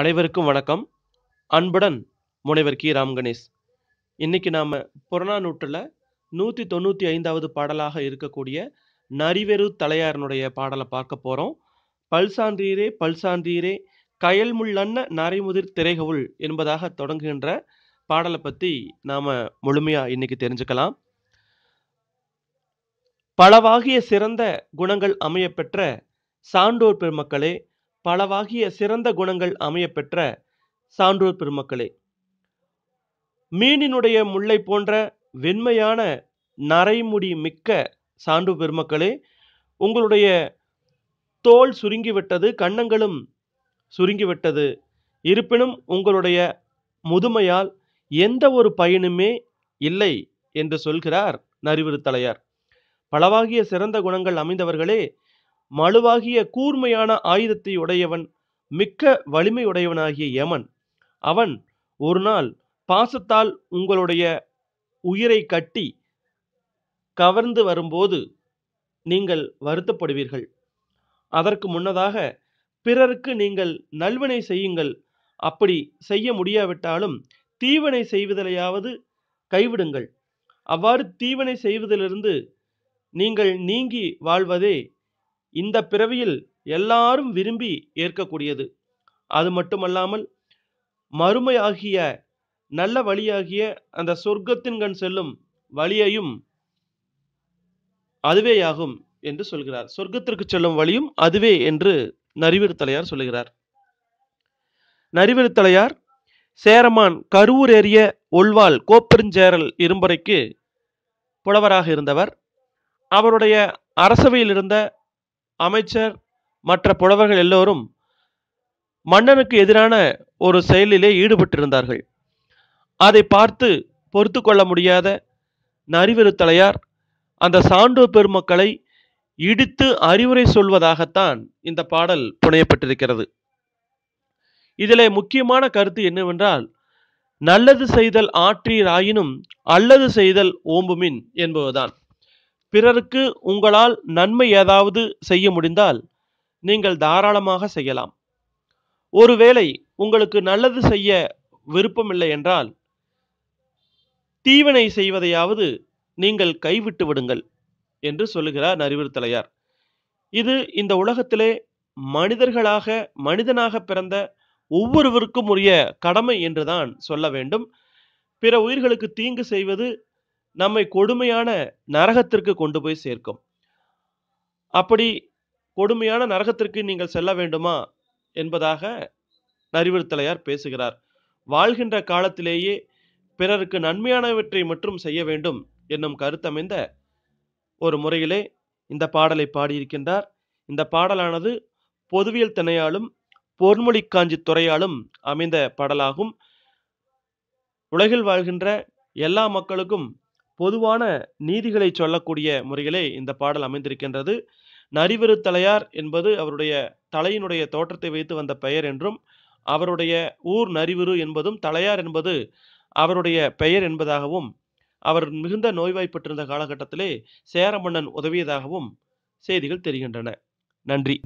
அனைவருக்கும் வணக்கம் அன்புடன் முனைவர் கி ராம் கணேஷ் இன்னைக்கு நாம் புறநானூற்றில் நூற்றி தொண்ணூற்றி ஐந்தாவது பாடலாக இருக்கக்கூடிய நரிவெரு தலையாரனுடைய பாடலை பார்க்க போகிறோம் பல்சான்றீரே பல்சான்றீரே கயல்முள்ளன்ன நரைமுதிர் திரைகவுள் என்பதாக தொடங்குகின்ற பாடலை பற்றி நாம் முழுமையாக இன்னைக்கு தெரிஞ்சுக்கலாம் பலவாகிய சிறந்த குணங்கள் அமையப்பெற்ற சான்றோர் பெருமக்களே பலவாகிய சிறந்த குணங்கள் அமையப்பெற்ற சான்றோர் பெருமக்களே மீனினுடைய முல்லை போன்ற வெண்மையான நரைமுடி மிக்க சான்று பெருமக்களே உங்களுடைய தோல் சுருங்கிவிட்டது கன்னங்களும் சுருங்கிவிட்டது இருப்பினும் உங்களுடைய முதுமையால் எந்த ஒரு பயனுமே இல்லை என்று சொல்கிறார் நரிவிருத்தலையார் பலவாகிய சிறந்த குணங்கள் அமைந்தவர்களே மழுவாகிய கூர்மையான ஆயுதத்தை உடையவன் மிக்க வலிமையுடையவனாகிய யமன் அவன் ஒரு நாள் பாசத்தால் உங்களுடைய உயிரை கட்டி கவர்ந்து வரும்போது நீங்கள் வருத்தப்படுவீர்கள் அதற்கு முன்னதாக பிறருக்கு நீங்கள் நல்வினை செய்யுங்கள் அப்படி செய்ய முடியாவிட்டாலும் தீவனை செய்வதையாவது கைவிடுங்கள் அவ்வாறு தீவனை செய்வதிலிருந்து நீங்கள் நீங்கி வாழ்வதே இந்த பிறவியில் எல்லாரும் விரும்பி ஏற்கக்கூடியது அது மட்டுமல்லாமல் மறுமையாகிய நல்ல வழியாகிய அந்த சொர்க்கத்தின்கண் செல்லும் வழியையும் அதுவேயாகும் என்று சொல்கிறார் சொர்க்கத்திற்கு செல்லும் வழியும் அதுவே என்று நரிவிருத்தலையார் சொல்லுகிறார் நரிவிருத்தலையார் சேரமான் கருவூர் ஏறிய ஒல்வாள் கோப்பெருஞ்சேரல் இரும்பறைக்கு புலவராக இருந்தவர் அவருடைய அரசவையில் இருந்த அமைச்சர் மற்ற புலவர்கள் எல்லோரும் மன்னனுக்கு எதிரான ஒரு செயலிலே ஈடுபட்டிருந்தார்கள் அதை பார்த்து பொறுத்து கொள்ள முடியாத நரிவெருத்தலையார் அந்த சான்றோர் பெருமக்களை இடித்து அறிவுரை சொல்வதாகத்தான் இந்த பாடல் புனையப்பட்டிருக்கிறது இதிலே முக்கியமான கருத்து என்னவென்றால் நல்லது செய்தல் ஆற்றீராயினும் அல்லது செய்தல் ஓம்புமின் என்பதுதான் பிறருக்கு உங்களால் நன்மை ஏதாவது செய்ய முடிந்தால் நீங்கள் தாராளமாக செய்யலாம் ஒருவேளை உங்களுக்கு நல்லது செய்ய விருப்பமில்லை என்றால் தீவினை செய்வதையாவது நீங்கள் கைவிட்டு விடுங்கள் என்று சொல்லுகிறார் அறிவுறுத்தலையார் இது இந்த உலகத்திலே மனிதர்களாக மனிதனாக பிறந்த ஒவ்வொருவருக்கும் உரிய கடமை என்றுதான் சொல்ல வேண்டும் பிற உயிர்களுக்கு தீங்கு செய்வது நம்மை கொடுமையான நரகத்திற்கு கொண்டு போய் சேர்க்கும் அப்படி கொடுமையான நரகத்திற்கு நீங்கள் செல்ல வேண்டுமா என்பதாக நரிவிருத்தலையார் பேசுகிறார் வாழ்கின்ற காலத்திலேயே பிறருக்கு நன்மையானவற்றை மட்டும் செய்ய வேண்டும் என்னும் கருத்தமைந்த ஒரு முறையிலே இந்த பாடலை பாடியிருக்கின்றார் இந்த பாடலானது பொதுவியல் திணையாலும் பொன்மொழி காஞ்சி துறையாலும் அமைந்த பாடலாகும் உலகில் வாழ்கின்ற எல்லா மக்களுக்கும் பொதுவான நீதிகளை சொல்லக்கூடிய முறைகளே இந்த பாடல் அமைந்திருக்கின்றது நரிவரு தலையார் என்பது அவருடைய தலையினுடைய தோற்றத்தை வைத்து வந்த பெயர் என்றும் அவருடைய ஊர் நரிவிரு என்பதும் தலையார் என்பது அவருடைய பெயர் என்பதாகவும் அவர் மிகுந்த நோய்வாய்ப்பட்டிருந்த காலகட்டத்திலே சேர மன்னன் உதவியதாகவும் செய்திகள் தெரிகின்றன நன்றி